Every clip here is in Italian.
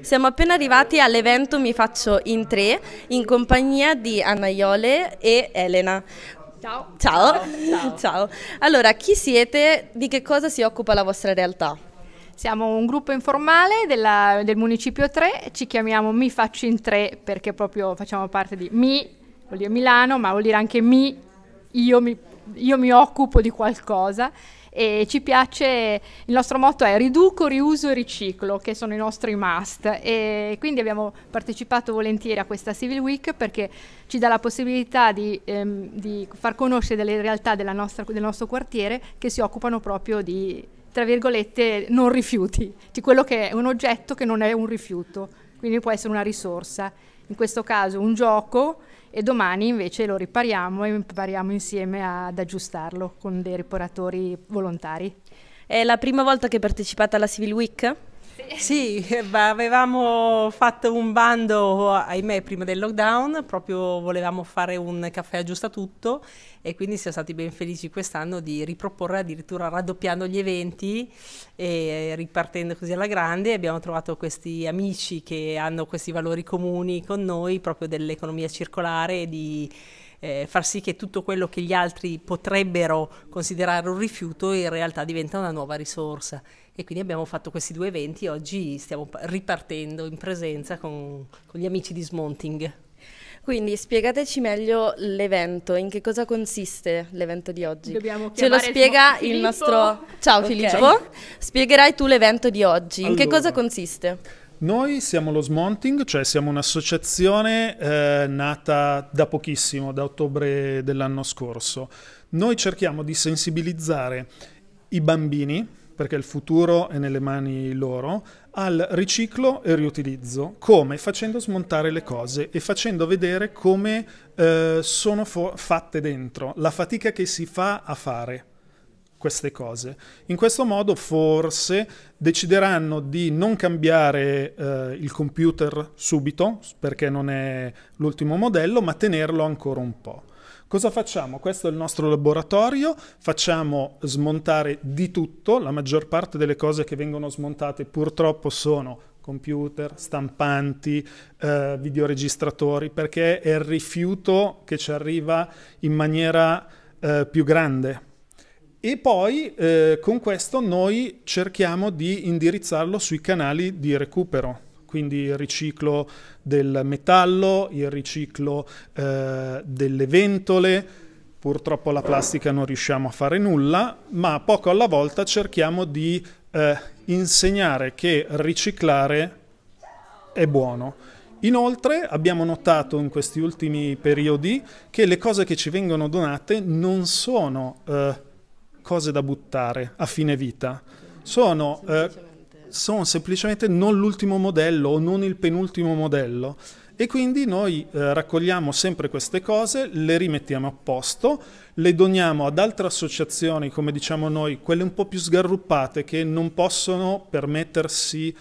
Siamo appena arrivati all'evento Mi Faccio in Tre in compagnia di Annaiole e Elena. Ciao. Ciao. Ciao. Ciao. Allora, chi siete? Di che cosa si occupa la vostra realtà? Siamo un gruppo informale della, del municipio 3, ci chiamiamo Mi Faccio in tre perché proprio facciamo parte di Mi, vuol dire Milano, ma vuol dire anche Mi, io mi, io mi occupo di qualcosa e ci piace, il nostro motto è riduco, riuso e riciclo, che sono i nostri must e quindi abbiamo partecipato volentieri a questa Civil Week perché ci dà la possibilità di, ehm, di far conoscere delle realtà nostra, del nostro quartiere che si occupano proprio di, tra virgolette, non rifiuti, di quello che è un oggetto che non è un rifiuto, quindi può essere una risorsa, in questo caso un gioco e domani invece lo ripariamo e impariamo insieme ad aggiustarlo con dei riparatori volontari. È la prima volta che partecipate alla Civil Week? Sì, eh, avevamo fatto un bando, ahimè, prima del lockdown, proprio volevamo fare un caffè aggiusta tutto e quindi siamo stati ben felici quest'anno di riproporre addirittura raddoppiando gli eventi e ripartendo così alla grande. Abbiamo trovato questi amici che hanno questi valori comuni con noi, proprio dell'economia circolare e di eh, far sì che tutto quello che gli altri potrebbero considerare un rifiuto in realtà diventa una nuova risorsa. E quindi abbiamo fatto questi due eventi, oggi stiamo ripartendo in presenza con, con gli amici di Smonting. Quindi spiegateci meglio l'evento, in che cosa consiste l'evento di oggi. Ce lo spiega il, il nostro... Ciao okay. Filippo, spiegherai tu l'evento di oggi, allora. in che cosa consiste? Noi siamo lo Smonting, cioè siamo un'associazione eh, nata da pochissimo, da ottobre dell'anno scorso. Noi cerchiamo di sensibilizzare i bambini, perché il futuro è nelle mani loro, al riciclo e riutilizzo. Come? Facendo smontare le cose e facendo vedere come eh, sono fatte dentro, la fatica che si fa a fare queste cose. In questo modo forse decideranno di non cambiare eh, il computer subito, perché non è l'ultimo modello, ma tenerlo ancora un po'. Cosa facciamo? Questo è il nostro laboratorio, facciamo smontare di tutto, la maggior parte delle cose che vengono smontate purtroppo sono computer, stampanti, eh, videoregistratori, perché è il rifiuto che ci arriva in maniera eh, più grande, e poi eh, con questo noi cerchiamo di indirizzarlo sui canali di recupero, quindi il riciclo del metallo, il riciclo eh, delle ventole. Purtroppo la plastica non riusciamo a fare nulla, ma poco alla volta cerchiamo di eh, insegnare che riciclare è buono. Inoltre abbiamo notato in questi ultimi periodi che le cose che ci vengono donate non sono eh, cose da buttare a fine vita. Sono, eh, sono semplicemente non l'ultimo modello o non il penultimo modello. E quindi noi eh, raccogliamo sempre queste cose, le rimettiamo a posto, le doniamo ad altre associazioni, come diciamo noi, quelle un po' più sgarruppate, che non possono permettersi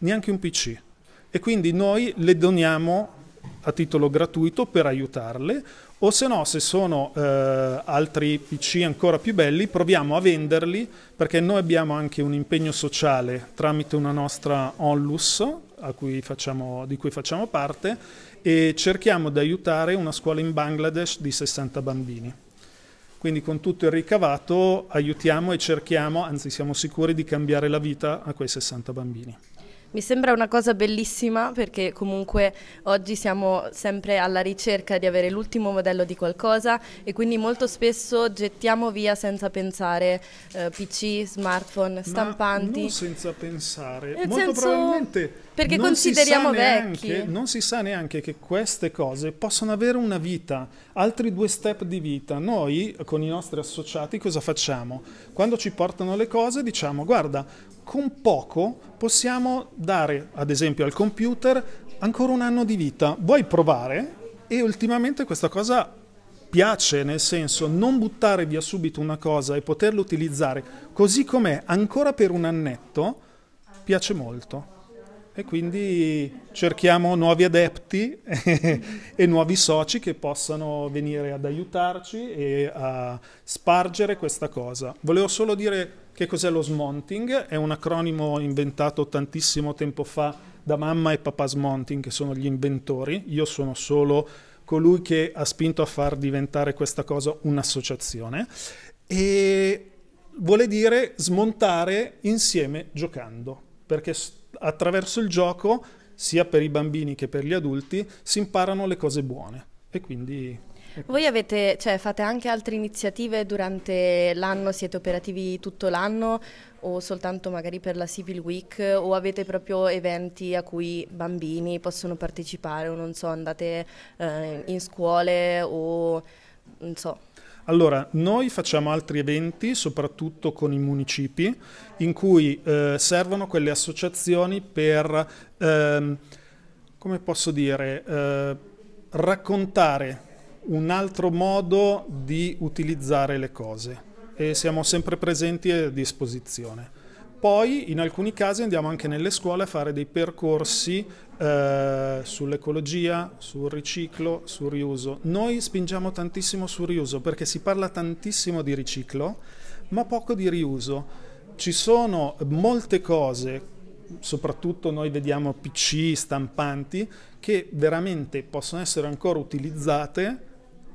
neanche un PC. E quindi noi le doniamo a titolo gratuito per aiutarle o se no se sono eh, altri PC ancora più belli proviamo a venderli perché noi abbiamo anche un impegno sociale tramite una nostra onlus cui facciamo, di cui facciamo parte e cerchiamo di aiutare una scuola in Bangladesh di 60 bambini. Quindi con tutto il ricavato aiutiamo e cerchiamo, anzi siamo sicuri di cambiare la vita a quei 60 bambini. Mi sembra una cosa bellissima perché comunque oggi siamo sempre alla ricerca di avere l'ultimo modello di qualcosa e quindi molto spesso gettiamo via senza pensare eh, PC, smartphone, stampanti. Ma senza pensare, Nel molto probabilmente perché consideriamo vecchi. Neanche, non si sa neanche che queste cose possono avere una vita, altri due step di vita. Noi con i nostri associati cosa facciamo? Quando ci portano le cose diciamo guarda, con poco possiamo dare, ad esempio, al computer ancora un anno di vita. Vuoi provare? E ultimamente questa cosa piace, nel senso non buttare via subito una cosa e poterla utilizzare così com'è ancora per un annetto, piace molto e quindi cerchiamo nuovi adepti e nuovi soci che possano venire ad aiutarci e a spargere questa cosa. Volevo solo dire che cos'è lo smonting, è un acronimo inventato tantissimo tempo fa da mamma e papà smonting che sono gli inventori, io sono solo colui che ha spinto a far diventare questa cosa un'associazione e vuole dire smontare insieme giocando perché attraverso il gioco, sia per i bambini che per gli adulti, si imparano le cose buone. E quindi ecco. voi avete, cioè, fate anche altre iniziative durante l'anno? Siete operativi tutto l'anno o soltanto magari per la Civil Week? O avete proprio eventi a cui bambini possono partecipare o non so, andate eh, in scuole o non so? Allora, noi facciamo altri eventi, soprattutto con i municipi, in cui eh, servono quelle associazioni per, ehm, come posso dire, eh, raccontare un altro modo di utilizzare le cose e siamo sempre presenti e a disposizione. Poi in alcuni casi andiamo anche nelle scuole a fare dei percorsi eh, sull'ecologia, sul riciclo, sul riuso. Noi spingiamo tantissimo sul riuso perché si parla tantissimo di riciclo, ma poco di riuso. Ci sono molte cose soprattutto noi vediamo PC, stampanti, che veramente possono essere ancora utilizzate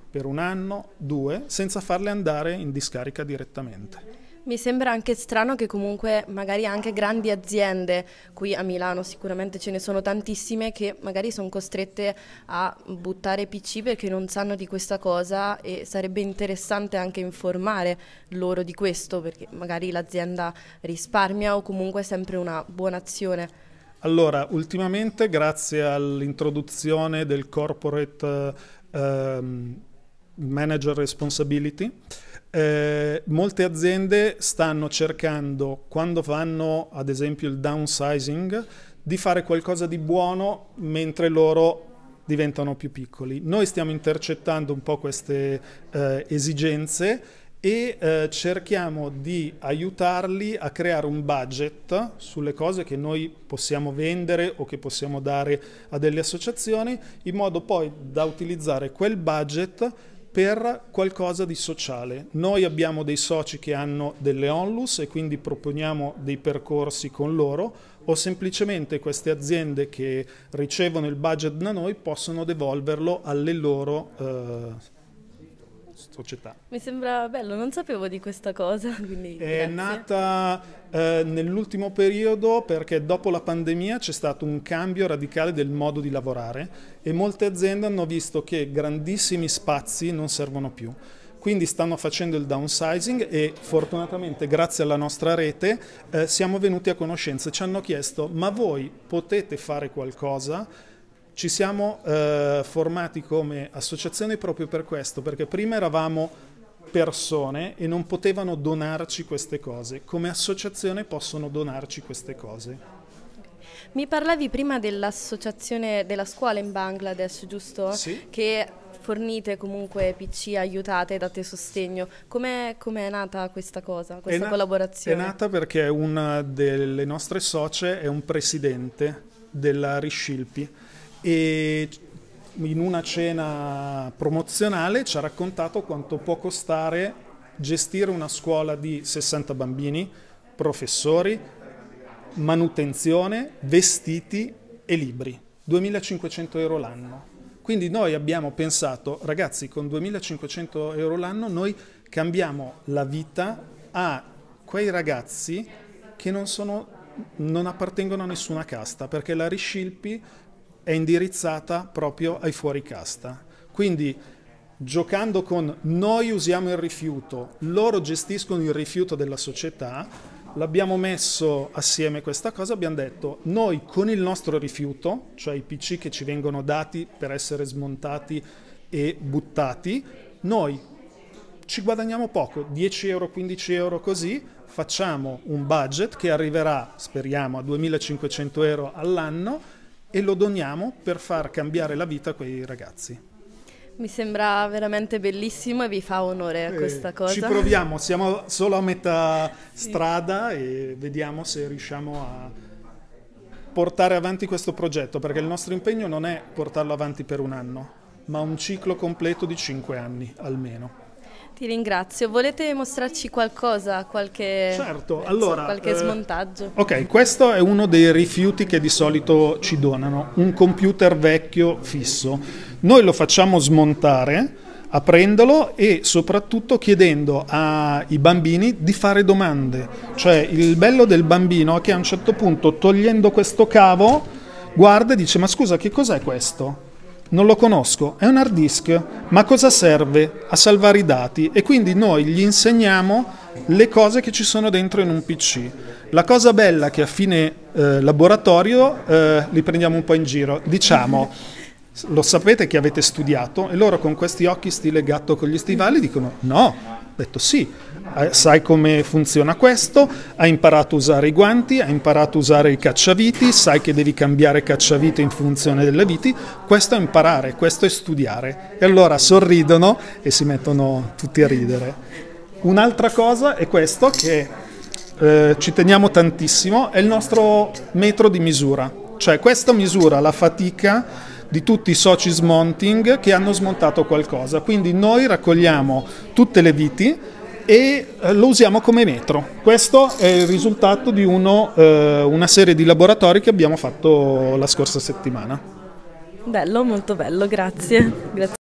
per un anno, due, senza farle andare in discarica direttamente. Mi sembra anche strano che comunque magari anche grandi aziende, qui a Milano sicuramente ce ne sono tantissime, che magari sono costrette a buttare PC perché non sanno di questa cosa e sarebbe interessante anche informare loro di questo perché magari l'azienda risparmia o comunque è sempre una buona azione. Allora, ultimamente grazie all'introduzione del corporate... Ehm, manager responsibility. Eh, molte aziende stanno cercando, quando fanno ad esempio il downsizing, di fare qualcosa di buono mentre loro diventano più piccoli. Noi stiamo intercettando un po' queste eh, esigenze e eh, cerchiamo di aiutarli a creare un budget sulle cose che noi possiamo vendere o che possiamo dare a delle associazioni in modo poi da utilizzare quel budget per qualcosa di sociale. Noi abbiamo dei soci che hanno delle onlus e quindi proponiamo dei percorsi con loro o semplicemente queste aziende che ricevono il budget da noi possono devolverlo alle loro eh, società. Mi sembra bello, non sapevo di questa cosa. Quindi è grazie. nata eh, nell'ultimo periodo perché dopo la pandemia c'è stato un cambio radicale del modo di lavorare e molte aziende hanno visto che grandissimi spazi non servono più quindi stanno facendo il downsizing e fortunatamente grazie alla nostra rete eh, siamo venuti a conoscenza, e ci hanno chiesto ma voi potete fare qualcosa ci siamo eh, formati come associazione proprio per questo, perché prima eravamo persone e non potevano donarci queste cose. Come associazione possono donarci queste cose. Mi parlavi prima dell'associazione della scuola in Bangladesh, giusto? Sì. Che fornite comunque PC, aiutate, date sostegno. Com'è, com nata questa cosa, questa è na- collaborazione? È nata perché una delle nostre socie è un presidente della Riscilpi e in una cena promozionale ci ha raccontato quanto può costare gestire una scuola di 60 bambini, professori, manutenzione, vestiti e libri. 2500 euro l'anno. Quindi noi abbiamo pensato, ragazzi, con 2500 euro l'anno noi cambiamo la vita a quei ragazzi che non sono non appartengono a nessuna casta, perché la Riscilpi è indirizzata proprio ai fuori casta. Quindi giocando con noi usiamo il rifiuto, loro gestiscono il rifiuto della società, l'abbiamo messo assieme questa cosa, abbiamo detto noi con il nostro rifiuto, cioè i PC che ci vengono dati per essere smontati e buttati, noi ci guadagniamo poco, 10 euro, 15 euro così, facciamo un budget che arriverà, speriamo, a 2500 euro all'anno e lo doniamo per far cambiare la vita a quei ragazzi. Mi sembra veramente bellissimo e vi fa onore a eh, questa cosa. Ci proviamo, siamo solo a metà strada e vediamo se riusciamo a portare avanti questo progetto, perché il nostro impegno non è portarlo avanti per un anno, ma un ciclo completo di cinque anni almeno. Ti ringrazio. Volete mostrarci qualcosa? Qualche, certo, allora, qualche eh, smontaggio? ok, questo è uno dei rifiuti che di solito ci donano, un computer vecchio fisso. Noi lo facciamo smontare aprendolo e soprattutto chiedendo ai bambini di fare domande. Cioè il bello del bambino è che a un certo punto togliendo questo cavo guarda e dice ma scusa che cos'è questo? non lo conosco, è un hard disk, ma cosa serve? A salvare i dati e quindi noi gli insegniamo le cose che ci sono dentro in un PC. La cosa bella è che a fine eh, laboratorio eh, li prendiamo un po' in giro, diciamo lo sapete che avete studiato e loro con questi occhi stile gatto con gli stivali dicono no, ha detto sì, eh, sai come funziona questo, ha imparato a usare i guanti, ha imparato a usare i cacciaviti, sai che devi cambiare cacciavite in funzione delle viti, questo è imparare, questo è studiare. E allora sorridono e si mettono tutti a ridere. Un'altra cosa è questo che eh, ci teniamo tantissimo, è il nostro metro di misura, cioè questa misura la fatica di tutti i soci smonting che hanno smontato qualcosa. Quindi noi raccogliamo tutte le viti e eh, lo usiamo come metro. Questo è il risultato di uno, eh, una serie di laboratori che abbiamo fatto la scorsa settimana. Bello, molto bello, grazie. grazie.